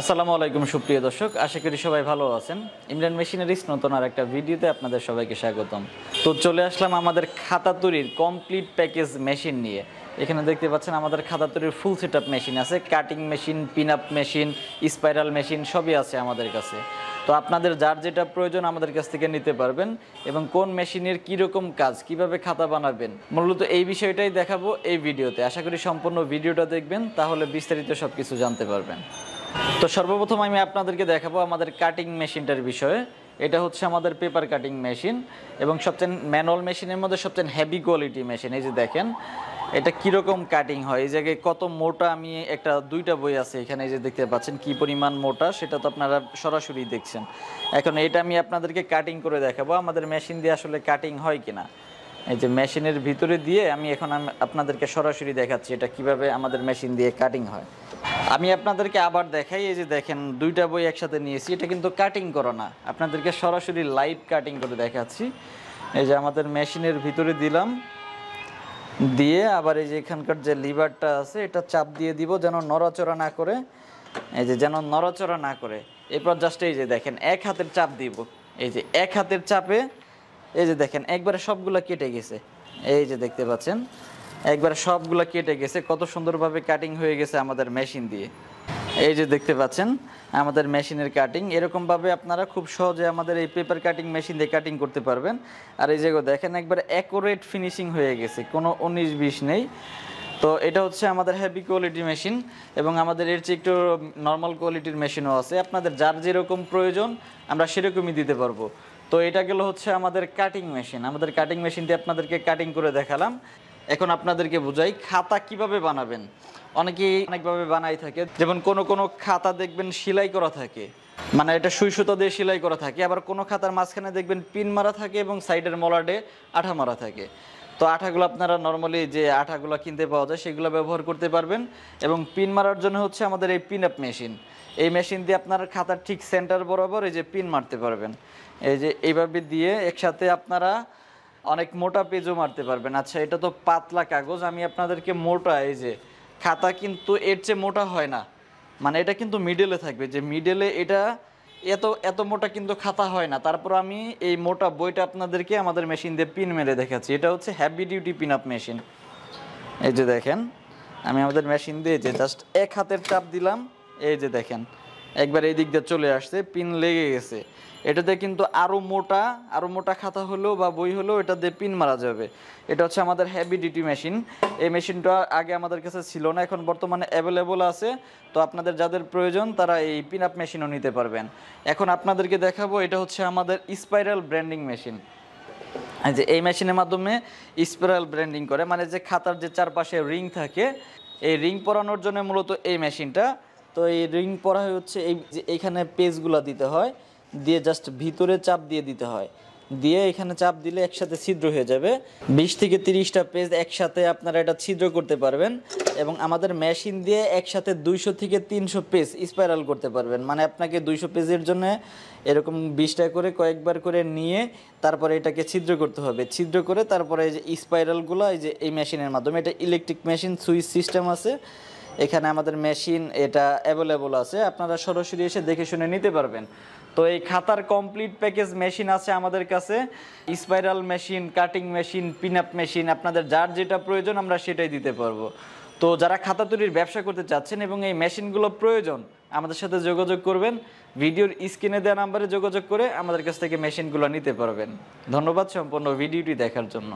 আসসালামু আলাইকুম সুপ্রিয় দর্শক আশা করি সবাই ভালো আছেন ইমরান মেশিনারিস নতুন আর একটা ভিডিওতে আপনাদের সবাইকে স্বাগতম তো চলে আসলাম আমাদের খাতা তৈরির কমপ্লিট প্যাকেজ মেশিন নিয়ে এখানে দেখতে পাচ্ছেন আমাদের খাতা তৈরির ফুল সেট মেশিন আছে cutting machine pin up machine spiral machine সবই আছে আমাদের কাছে তো আপনাদের যার যেটা প্রয়োজন আমাদের কাছ থেকে নিতে পারবেন এবং কোন মেশিনের কীরকম কাজ কিভাবে খাতা বানাবেন মূলত এই বিষয়টাই দেখাবো এই ভিডিওতে আশা করি সম্পূর্ণ ভিডিওটা দেখবেন তাহলে বিস্তারিত সব কিছু জানতে পারবেন তো সর্বপ্রথম আমি আপনাদেরকে দেখাবো আমাদের কাটিং মেশিনটার বিষয়ে এটা হচ্ছে আমাদের পেপার কাটিং মেশিন এবং সবচেয়ে ম্যানুয়াল মেশিনের মধ্যে সবচেয়ে হেভি কোয়ালিটি মেশিন এই যে দেখেন এটা কীরকম কাটিং হয় এই জায়গায় কত মোটা আমি একটা দুইটা বই আছে এখানে এই যে দেখতে পাচ্ছেন কি পরিমাণ মোটা সেটা তো আপনারা সরাসরি দেখছেন এখন এটা আমি আপনাদেরকে কাটিং করে দেখাবো আমাদের মেশিন দিয়ে আসলে কাটিং হয় কিনা না এই যে মেশিনের ভিতরে দিয়ে আমি এখন আপনাদেরকে সরাসরি দেখাচ্ছি এটা কিভাবে আমাদের মেশিন দিয়ে কাটিং হয় আমি আপনাদেরকে আবার দেখাই এই যে দেখেন দুইটা বই একসাথে নিয়েছি এটা কিন্তু কাটিং করো না আপনাদেরকে সরাসরি লাইভ কাটিং করে দেখাচ্ছি এই যে আমাদের মেশিনের ভিতরে দিলাম দিয়ে আবার এই যে এখানকার যে লিভারটা আছে এটা চাপ দিয়ে দিব যেন নড়াচড়া না করে এই যে যেন নড়াচড়া না করে এরপর জাস্ট এই যে দেখেন এক হাতের চাপ দিব এই যে এক হাতের চাপে এই যে দেখেন একবারে সবগুলা কেটে গেছে এই যে দেখতে পাচ্ছেন একবারে সবগুলা কেটে গেছে কত সুন্দরভাবে কাটিং হয়ে গেছে আমাদের মেশিন দিয়ে এই যে দেখতে পাচ্ছেন আমাদের মেশিনের কাটিং এরকমভাবে আপনারা খুব সহজে আমাদের এই পেপার কাটিং মেশিন দিয়ে কাটিং করতে পারবেন আর এই যে দেখেন একবার অ্যাকোরেট ফিনিশিং হয়ে গেছে কোনো উনিশ বিশ নেই তো এটা হচ্ছে আমাদের হ্যাভি কোয়ালিটি মেশিন এবং আমাদের এর চেয়ে একটু নর্মাল কোয়ালিটির মেশিনও আছে আপনাদের যার যেরকম প্রয়োজন আমরা সেরকমই দিতে পারবো তো এটা গেল হচ্ছে আমাদের কাটিং মেশিন আমাদের কাটিং মেশিনটি আপনাদেরকে কাটিং করে দেখালাম এখন আপনাদেরকে বোঝাই খাতা কিভাবে বানাবেন অনেকেই অনেকভাবে বানাই থাকে যেমন কোনো কোনো খাতা দেখবেন সেলাই করা থাকে মানে এটা সুই দিয়ে সেলাই করা থাকে আবার কোনো খাতার মাঝখানে দেখবেন পিন মারা থাকে এবং সাইডের মলাডে আঠা মারা থাকে তো আঠাগুলো আপনারা নর্মালি যে আঠাগুলো কিনতে পাওয়া যায় সেগুলো ব্যবহার করতে পারবেন এবং পিন মারার জন্য হচ্ছে আমাদের এই পিন আপ মেশিন এই মেশিন দিয়ে আপনার খাতার ঠিক সেন্টার বরাবর এই যে পিন মারতে পারবেন এই যে এইভাবে দিয়ে একসাথে আপনারা অনেক মোটা পেজও মারতে পারবেন আচ্ছা এটা তো পাতলা কাগজ আমি আপনাদেরকে মোটা এই যে খাতা কিন্তু এর চেয়ে মোটা হয় না মানে এটা কিন্তু মিডেলে থাকবে যে মিডেলে এটা এত এত মোটা কিন্তু খাতা হয় না তারপর আমি এই মোটা বইটা আপনাদেরকে আমাদের মেশিন দিয়ে পিন মেরে দেখাচ্ছি এটা হচ্ছে heavy duty pin up machine এই যে দেখেন আমি আমাদের মেশিন দিয়ে যে জাস্ট এক হাতের চাপ দিলাম এই যে দেখেন একবার এই দিক দিয়ে চলে আসছে পিন লেগে গেছে এটাতে কিন্তু আরও মোটা আরও মোটা খাতা হলো বা বই হলো দিয়ে পিন মারা যাবে এটা হচ্ছে আমাদের হ্যাবিডিটি মেশিন এই মেশিনটা আগে আমাদের কাছে ছিল না এখন বর্তমানে অ্যাভেলেবল আছে তো আপনাদের যাদের প্রয়োজন তারা এই পিন আপ মেশিনও নিতে পারবেন এখন আপনাদেরকে দেখাবো এটা হচ্ছে আমাদের স্পাইরাল ব্র্যান্ডিং মেশিন যে এই মেশিনের মাধ্যমে স্পাইরাল ব্র্যান্ডিং করে মানে যে খাতার যে চারপাশে রিং থাকে এই রিং পরানোর জন্য মূলত এই মেশিনটা তো এই রিং পরা হচ্ছে এই এইখানে পেজগুলো দিতে হয় দিয়ে জাস্ট ভিতরে চাপ দিয়ে দিতে হয় দিয়ে এখানে চাপ দিলে একসাথে ছিদ্র হয়ে যাবে বিশ থেকে তিরিশটা পেজ একসাথে আপনারা এটা ছিদ্র করতে পারবেন এবং আমাদের মেশিন দিয়ে একসাথে দুইশো থেকে তিনশো পেজ স্পাইরাল করতে পারবেন মানে আপনাকে দুইশো পেজের জন্য এরকম বিশটা করে কয়েকবার করে নিয়ে তারপরে এটাকে ছিদ্র করতে হবে ছিদ্র করে তারপরে এই যে স্পাইরালগুলো এই যে এই মেশিনের মাধ্যমে এটা ইলেকট্রিক মেশিন সুইচ সিস্টেম আছে এখানে আমাদের মেশিন এটা অ্যাভেলেবল আছে আপনারা সরাসরি এসে দেখে শুনে নিতে পারবেন তো এই খাতার কমপ্লিট প্যাকেজ মেশিন আছে আমাদের কাছে spiral machine cutting machine pin up machine আপনাদের যার যেটা প্রয়োজন আমরা সেটাই দিতে পারবো তো যারা খাতা তৈরির ব্যবসা করতে চাচ্ছেন এবং এই মেশিনগুলো প্রয়োজন আমাদের সাথে যোগাযোগ করবেন ভিডিওর স্ক্রিনে দেওয়া নাম্বারে যোগাযোগ করে আমাদের কাছ থেকে মেশিনগুলো নিতে পারবেন ধন্যবাদ সম্পূর্ণ ভিডিওটি দেখার জন্য